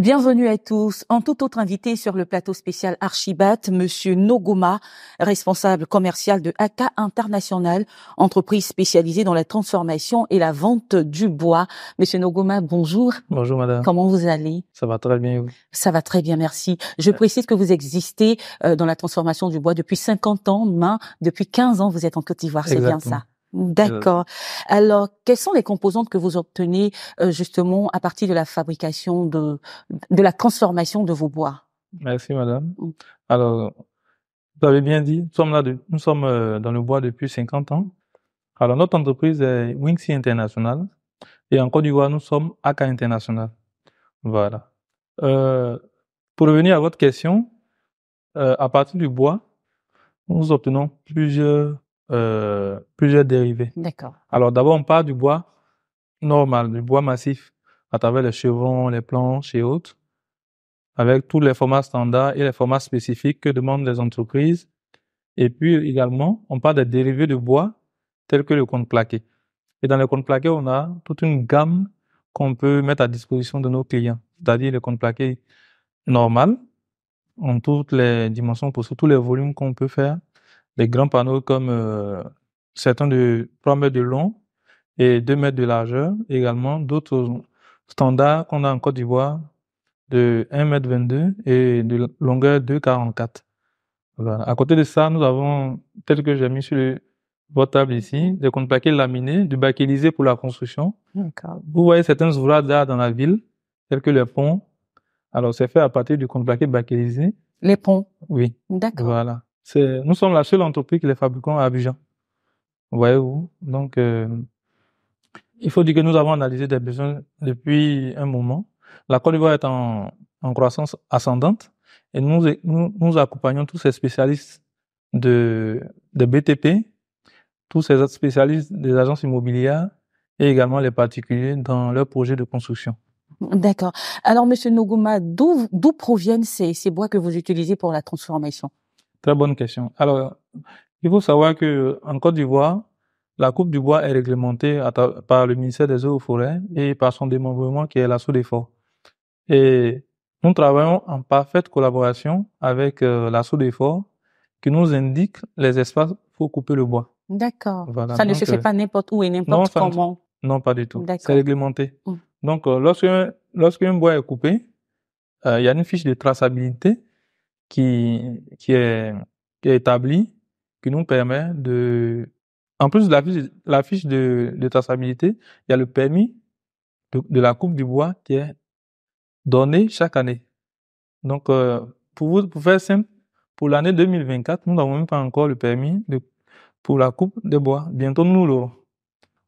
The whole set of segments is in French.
Bienvenue à tous. En tout autre invité sur le plateau spécial Archibat, Monsieur Nogoma, responsable commercial de AK International, entreprise spécialisée dans la transformation et la vente du bois. Monsieur Nogoma, bonjour. Bonjour madame. Comment vous allez Ça va très bien. Vous Ça va très bien, merci. Je euh. précise que vous existez euh, dans la transformation du bois depuis 50 ans, main depuis 15 ans, vous êtes en Côte d'Ivoire, c'est bien ça D'accord. Euh, Alors, quelles sont les composantes que vous obtenez euh, justement à partir de la fabrication de de la transformation de vos bois Merci, madame. Mm. Alors, vous avez bien dit, nous sommes là, nous sommes euh, dans le bois depuis 50 ans. Alors, notre entreprise est Wingsy International et en Côte d'Ivoire, nous sommes ACA International. Voilà. pour revenir à votre question, à partir du bois, nous obtenons plusieurs euh, plusieurs dérivés. D'accord. Alors d'abord, on parle du bois normal, du bois massif, à travers les chevrons, les planches et autres, avec tous les formats standards et les formats spécifiques que demandent les entreprises. Et puis également, on parle des dérivés de bois tels que le compte plaqué. Et dans le compte plaqué, on a toute une gamme qu'on peut mettre à disposition de nos clients, c'est-à-dire le compte plaqué normal, en toutes les dimensions pour tous les volumes qu'on peut faire, des grands panneaux comme euh, certains de 3 mètres de long et 2 mètres de largeur également. D'autres standards qu'on a en Côte d'Ivoire de 1 mètre 22 et de longueur 2,44. Voilà. À côté de ça, nous avons, tel que j'ai mis sur le, votre table ici, des contreplaqués laminés, du bachélisé pour la construction. Vous voyez certains ouvrages d'art dans la ville, tels que les ponts. Alors, c'est fait à partir du contreplaqué paquet Les ponts. Oui. D'accord. Voilà nous sommes la seule entreprise qui les fabricants à Abidjan. Voyez-vous Donc, euh, il faut dire que nous avons analysé des besoins depuis un moment. La Côte d'Ivoire est en, croissance ascendante et nous, nous, accompagnons tous ces spécialistes de, de BTP, tous ces autres spécialistes des agences immobilières et également les particuliers dans leurs projets de construction. D'accord. Alors, Monsieur Nogouma, d'où proviennent ces, ces bois que vous utilisez pour la transformation Très bonne question. Alors, il faut savoir que en Côte d'Ivoire, la coupe du bois est réglementée par le ministère des Eaux et Forêts et par son démembrement qui est la d'effort Et nous travaillons en parfaite collaboration avec euh, l'assaut la forts qui nous indique les espaces pour couper le bois. D'accord. ça ne se fait euh, pas n'importe où et n'importe comment. Non, pas du tout. C'est réglementé. Mmh. Donc, euh, lorsqu'un lorsque bois est coupé, il y a une fiche de traçabilité qui, qui, est, qui est établie, qui nous permet de... En plus de la fiche, de, de traçabilité, il y a le permis de, la coupe du bois qui est donné chaque année. Donc, euh, pour, vous, pour faire simple, pour l'année 2024, nous n'avons même pas encore le permis de, pour la coupe de bois. Bientôt, nous l'aurons.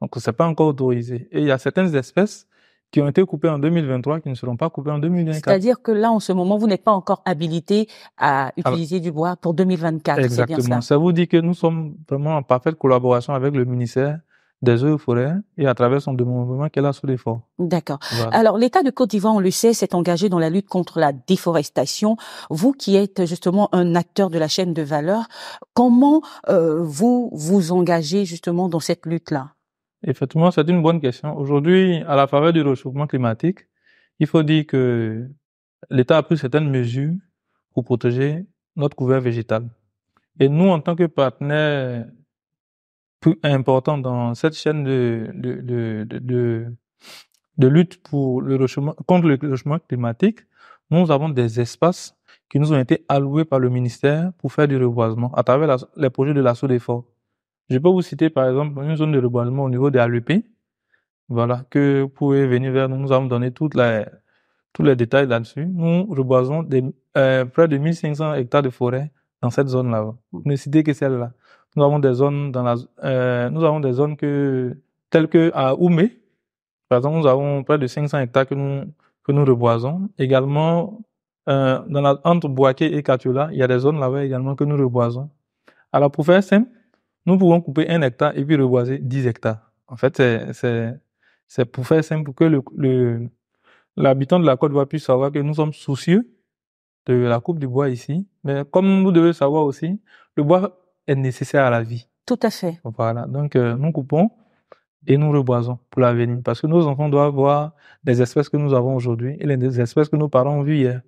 Donc, ce n'est pas encore autorisé. Et il y a certaines espèces qui ont été coupés en 2023, qui ne seront pas coupés en 2024. C'est-à-dire que là, en ce moment, vous n'êtes pas encore habilité à ah, utiliser du bois pour 2024. Exactement. Bien ça. ça vous dit que nous sommes vraiment en parfaite collaboration avec le ministère des eaux et forêts et à travers son développement qu'elle a sous l'effort. D'accord. Alors l'État de Côte d'Ivoire, on le sait, s'est engagé dans la lutte contre la déforestation. Vous qui êtes justement un acteur de la chaîne de valeur, comment euh, vous vous engagez justement dans cette lutte-là Effectivement, c'est une bonne question. Aujourd'hui, à la faveur du réchauffement climatique, il faut dire que l'État a pris certaines mesures pour protéger notre couvert végétal. Et nous, en tant que partenaire plus important dans cette chaîne de, de, de, lutte pour le contre le réchauffement climatique, nous avons des espaces qui nous ont été alloués par le ministère pour faire du reboisement à travers les projets de l'assaut d'efforts. Je peux vous citer par exemple une zone de reboisement au niveau des ALP. Voilà, que vous pouvez venir vers nous. Nous avons donné toutes les, tous les détails là-dessus. Nous reboisons des, euh, près de 1500 hectares de forêt dans cette zone-là. Vous ne citez que celle-là. Nous avons des zones dans la, euh, nous avons des zones que, telles que à Oumé. Par exemple, nous avons près de 500 hectares que nous, que nous reboisons. Également, euh, dans la, entre Boaké et Katula, il y a des zones là-bas également que nous reboisons. Alors, pour faire simple, nous pouvons couper un hectare et puis reboiser 10 hectares. En fait, c'est pour faire simple, pour que l'habitant le, l'habitant de la Côte d'Ivoire puisse savoir que nous sommes soucieux de la coupe du bois ici. Mais comme vous devez savoir aussi, le bois est nécessaire à la vie. Tout à fait. Voilà. Donc, euh, nous coupons et nous reboisons pour l'avenir. Parce que nos enfants doivent voir des espèces que nous avons aujourd'hui et les espèces que nos parents ont vues hier.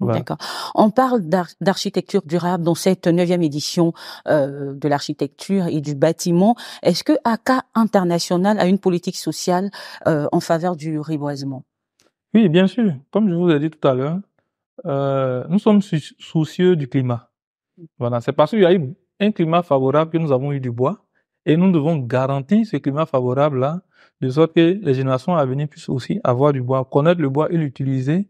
D'accord. On parle d'architecture durable dans cette neuvième édition euh, de l'architecture et du bâtiment. Est-ce que ACA International a une politique sociale euh, en faveur du reboisement Oui, bien sûr. Comme je vous ai dit tout à l'heure, euh, nous sommes soucieux du climat. Voilà, c'est parce qu'il y a eu un climat favorable que nous avons eu du bois et nous devons garantir ce climat favorable-là de sorte que les générations à venir puissent aussi avoir du bois, connaître le bois et l'utiliser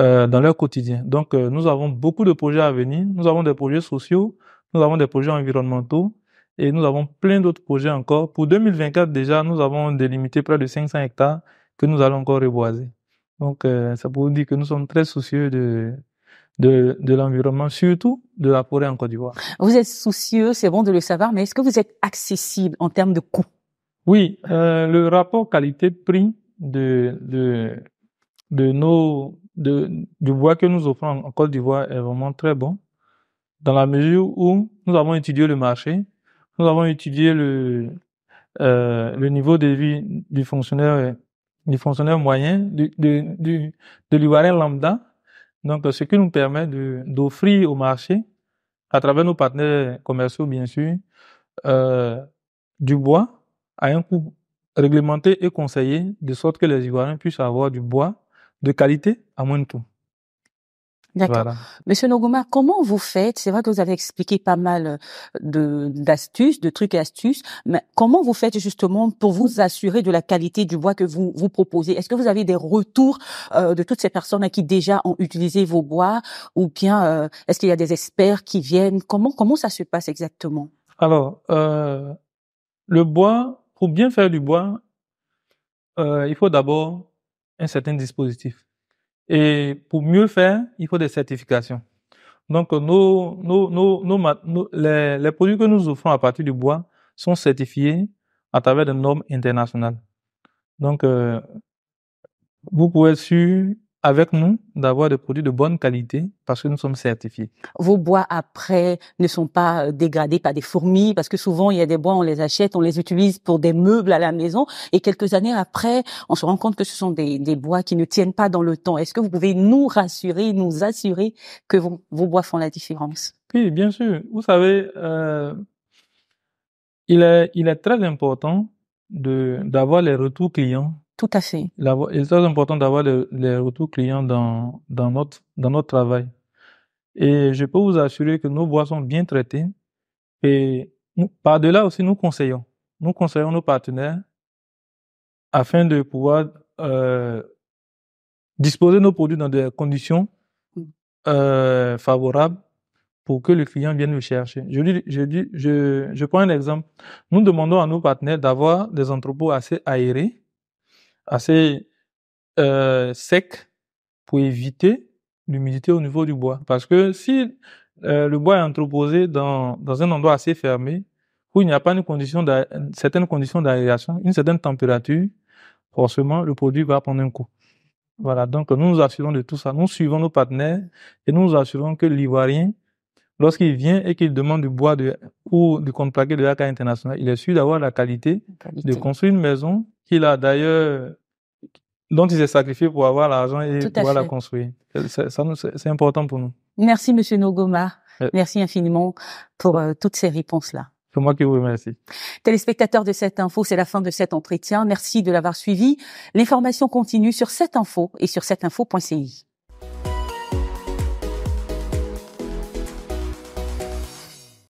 euh, dans leur quotidien. Donc, euh, nous avons beaucoup de projets à venir. Nous avons des projets sociaux, nous avons des projets environnementaux et nous avons plein d'autres projets encore. Pour 2024 déjà, nous avons délimité près de 500 hectares que nous allons encore reboiser. Donc, ça euh, pour dire que nous sommes très soucieux de, de, de l'environnement, surtout de la forêt en Côte d'Ivoire. Vous êtes soucieux, c'est bon de le savoir, mais est-ce que vous êtes accessible en termes de coûts Oui, euh, le rapport qualité-prix de, de, de nos du bois que nous offrons en Côte d'Ivoire est vraiment très bon, dans la mesure où nous avons étudié le marché, nous avons étudié le, euh, le niveau de vie du fonctionnaire, du fonctionnaire moyen, du, du de l'ivoirien lambda. Donc, ce qui nous permet d'offrir au marché, à travers nos partenaires commerciaux, bien sûr, euh, du bois à un coût réglementé et conseillé, de sorte que les Ivoiriens puissent avoir du bois de qualité à moins de tout. D'accord. Monsieur Nogoma, comment vous faites C'est vrai que vous avez expliqué pas mal euh, de d'astuces, de trucs et astuces, mais comment vous faites justement pour vous assurer de la qualité du bois que vous vous proposez Est-ce que vous avez des retours euh, de toutes ces personnes qui déjà ont utilisé vos bois ou bien euh, est-ce qu'il y a des experts qui viennent Comment comment ça se passe exactement Alors, le bois, pour bien faire du bois, il faut d'abord un certain dispositif. Et pour mieux faire, il faut des certifications. Donc, nos, nos, nos, nos les, produits que nous offrons à partir du bois sont certifiés à travers des normes internationales. Donc, euh, vous pouvez suivre avec nous d'avoir des produits de bonne qualité parce que nous sommes certifiés. Vos bois après ne sont pas euh, dégradés par des fourmis parce que souvent il y a des bois, on les achète, on les utilise pour des meubles à la maison et quelques années après, on se rend compte que ce sont des, des bois qui ne tiennent pas dans le temps. Est-ce que vous pouvez nous rassurer, nous assurer que vos, bois font la différence Oui, bien sûr. Vous savez, euh, il, est, il est très important d'avoir les retours clients tout à fait. il est très important d'avoir les retours clients dans, dans, notre, dans notre travail. Et je peux vous assurer que nos bois sont bien traités. Et par-delà aussi, nous conseillons. Nous conseillons nos partenaires afin de pouvoir euh, disposer nos produits dans des conditions mm. euh, favorables pour que le client vienne le chercher. Je, je, dis, je, je prends un exemple. Nous demandons à nos partenaires d'avoir des entrepôts assez aérés assez euh, sec pour éviter l'humidité au niveau du bois. Parce que si euh, le bois est entreposé dans, dans un endroit assez fermé, où il n'y a pas une condition conditions d'aération, une certaine température, forcément, le produit va prendre un coup. Voilà, donc nous nous assurons de tout ça. Nous suivons nos partenaires et nous nous assurons que l'Ivoirien, lorsqu'il vient et qu'il demande du bois de, ou du contreplaqué plaqué de l'AK International, il est sûr d'avoir la qualité, de construire une maison qu'il a d'ailleurs dont il s'est sacrifié pour avoir l'argent et pouvoir la construire. Ça, c'est important pour nous. Merci, Monsieur Nogoma. Euh. Merci infiniment pour euh, toutes ces réponses-là. C'est moi qui vous remercie. Téléspectateurs de cette info, c'est la fin de cet entretien. Merci de l'avoir suivi. L'information continue sur cette info et sur cetteinfo.ci.